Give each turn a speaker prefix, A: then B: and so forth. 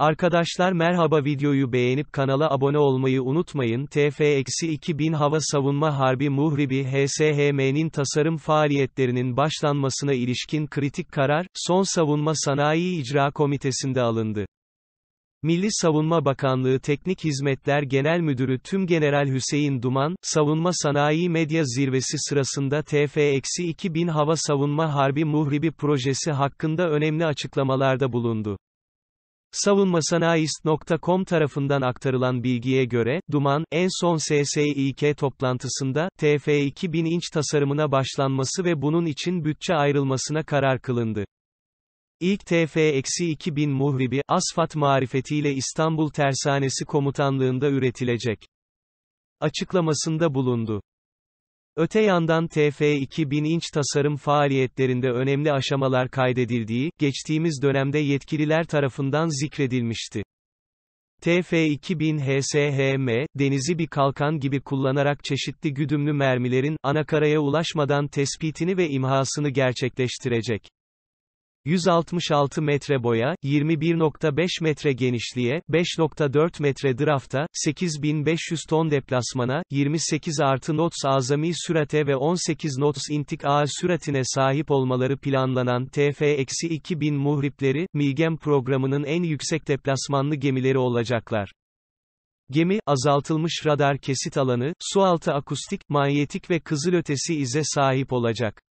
A: Arkadaşlar merhaba videoyu beğenip kanala abone olmayı unutmayın. TF-2000 Hava Savunma Harbi Muhribi HSHM'nin tasarım faaliyetlerinin başlanmasına ilişkin kritik karar, Son Savunma Sanayi İcra Komitesi'nde alındı. Milli Savunma Bakanlığı Teknik Hizmetler Genel Müdürü Tüm General Hüseyin Duman, Savunma Sanayi Medya Zirvesi sırasında TF-2000 Hava Savunma Harbi Muhribi projesi hakkında önemli açıklamalarda bulundu. Savunmasanayist.com tarafından aktarılan bilgiye göre, Duman, en son SSİK toplantısında, TF 2000 inç tasarımına başlanması ve bunun için bütçe ayrılmasına karar kılındı. İlk TF-2000 muhribi, asfat marifetiyle İstanbul Tersanesi Komutanlığında üretilecek. Açıklamasında bulundu. Öte yandan TF2000 inç tasarım faaliyetlerinde önemli aşamalar kaydedildiği, geçtiğimiz dönemde yetkililer tarafından zikredilmişti. TF-2000 HSHM, denizi bir kalkan gibi kullanarak çeşitli güdümlü mermilerin, anakaraya ulaşmadan tespitini ve imhasını gerçekleştirecek. 166 metre boya, 21.5 metre genişliğe, 5.4 metre drafta, 8500 ton deplasmana, 28 artı knots azami sürate ve 18 knots intik ağ süratine sahip olmaları planlanan TF-2000 muhripleri, MİGEM programının en yüksek deplasmanlı gemileri olacaklar. Gemi, azaltılmış radar kesit alanı, sualtı akustik, manyetik ve kızılötesi ize sahip olacak.